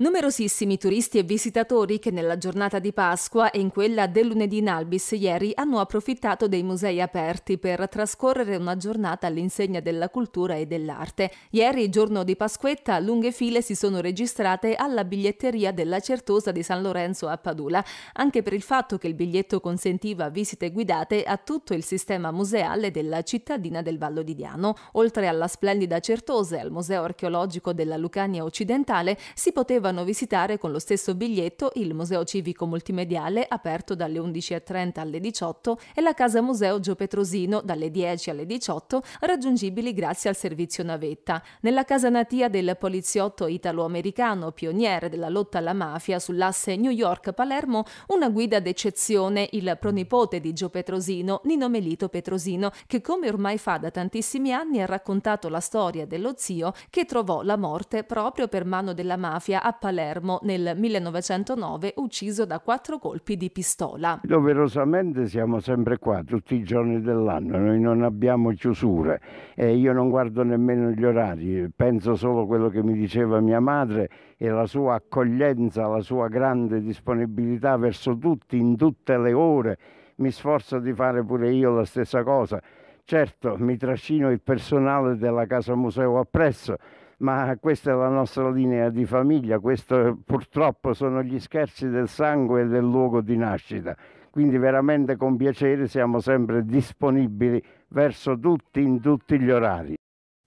Numerosissimi turisti e visitatori che nella giornata di Pasqua e in quella del lunedì in Albis ieri hanno approfittato dei musei aperti per trascorrere una giornata all'insegna della cultura e dell'arte. Ieri, giorno di Pasquetta, lunghe file si sono registrate alla biglietteria della Certosa di San Lorenzo a Padula, anche per il fatto che il biglietto consentiva visite guidate a tutto il sistema museale della cittadina del Vallo di Diano. Oltre alla splendida Certosa e al Museo archeologico della Lucania occidentale si poteva potevano visitare con lo stesso biglietto il Museo Civico Multimediale aperto dalle 11.30 alle 18 e la Casa Museo Gio Petrosino dalle 10 alle 18 raggiungibili grazie al servizio navetta. Nella casa natia del poliziotto italo-americano pioniere della lotta alla mafia sull'asse New York-Palermo una guida d'eccezione, il pronipote di Gio Petrosino, Nino Melito Petrosino, che come ormai fa da tantissimi anni ha raccontato la storia dello zio che trovò la morte proprio per mano della mafia Palermo nel 1909, ucciso da quattro colpi di pistola. Doverosamente siamo sempre qua tutti i giorni dell'anno, noi non abbiamo chiusure e io non guardo nemmeno gli orari, penso solo a quello che mi diceva mia madre e la sua accoglienza, la sua grande disponibilità verso tutti in tutte le ore. Mi sforzo di fare pure io la stessa cosa. Certo, mi trascino il personale della Casa Museo appresso, ma questa è la nostra linea di famiglia, questo purtroppo sono gli scherzi del sangue e del luogo di nascita. Quindi veramente con piacere siamo sempre disponibili verso tutti in tutti gli orari.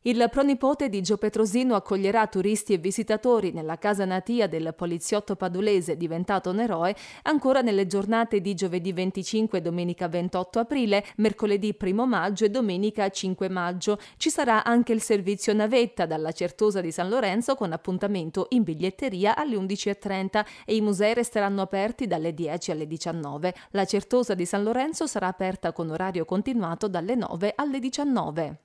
Il pronipote di Gio Petrosino accoglierà turisti e visitatori nella casa natia del poliziotto padulese diventato un eroe ancora nelle giornate di giovedì 25 e domenica 28 aprile, mercoledì 1 maggio e domenica 5 maggio. Ci sarà anche il servizio navetta dalla Certosa di San Lorenzo con appuntamento in biglietteria alle 11.30 e i musei resteranno aperti dalle 10 alle 19. La Certosa di San Lorenzo sarà aperta con orario continuato dalle 9 alle 19.